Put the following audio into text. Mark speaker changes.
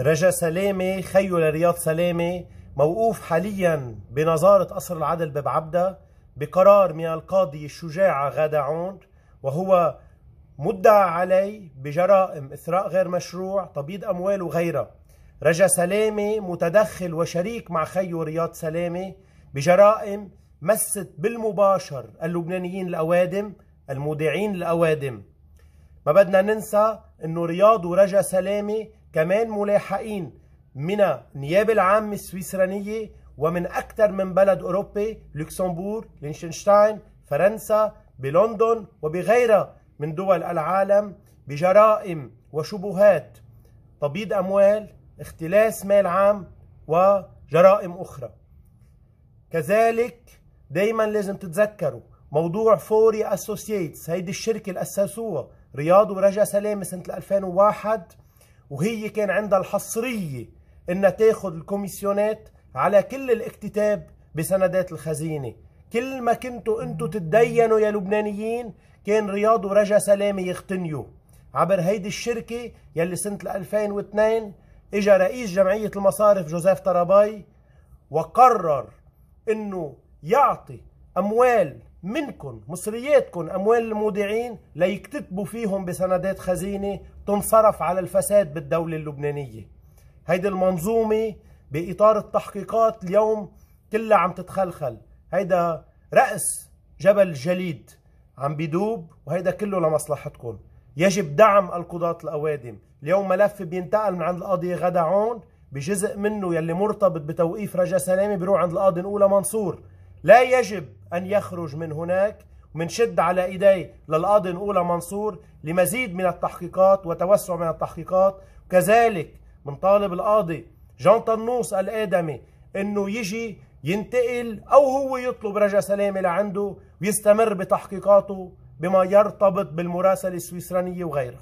Speaker 1: رجا سلامة خيو لرياض سلامة موقوف حاليا بنظارة قصر العدل ببعبدة بقرار من القاضي الشجاعة غادة عون وهو مدعى عليه بجرائم إثراء غير مشروع تبييض أموال وغيرها رجا سلامة متدخل وشريك مع خيو رياض سلامة بجرائم مست بالمباشر اللبنانيين الأوادم المودعين الأوادم ما بدنا ننسى انه رياض ورجا سلامه كمان ملاحقين من النيابه العامه السويسرانيه ومن اكثر من بلد اوروبي لوكسمبورغ لينشتاين فرنسا بلندن وبغيرها من دول العالم بجرائم وشبهات تبييض اموال اختلاس مال عام وجرائم اخرى كذلك دايما لازم تتذكروا موضوع فوري اسوسييتس هيدي الشركه اللي اسسوها رياض ورجا سلامه سنه 2001 وهي كان عندها الحصريه انها تاخذ الكوميسيونات على كل الاكتتاب بسندات الخزينه كل ما كنتوا انتوا تتدينوا يا لبنانيين كان رياض ورجا سلامه يغتنيوا عبر هيدي الشركه يلي سنه 2002 اجى رئيس جمعيه المصارف جوزيف طرباي وقرر انه يعطي أموال منكم مصرياتكم أموال المودعين ليكتتبوا فيهم بسندات خزينة تنصرف على الفساد بالدولة اللبنانية هيدي المنظومة بإطار التحقيقات اليوم كلها عم تتخلخل هيدا رأس جبل جليد عم بيدوب وهيدا كله لمصلحتكم يجب دعم القضاة الأوادم اليوم ملف بينتقل من عند القاضي غدا عون بجزء منه يلي مرتبط بتوقيف رجا سلامة بيروح عند القاضي الأولى منصور لا يجب أن يخرج من هناك ومنشد على إيدي للقاضي الأولى منصور لمزيد من التحقيقات وتوسع من التحقيقات كذلك بنطالب القاضي جان طنوس الآدمي أنه يجي ينتقل أو هو يطلب رجا سلامة لعنده ويستمر بتحقيقاته بما يرتبط بالمراسلة السويسرانية وغيرها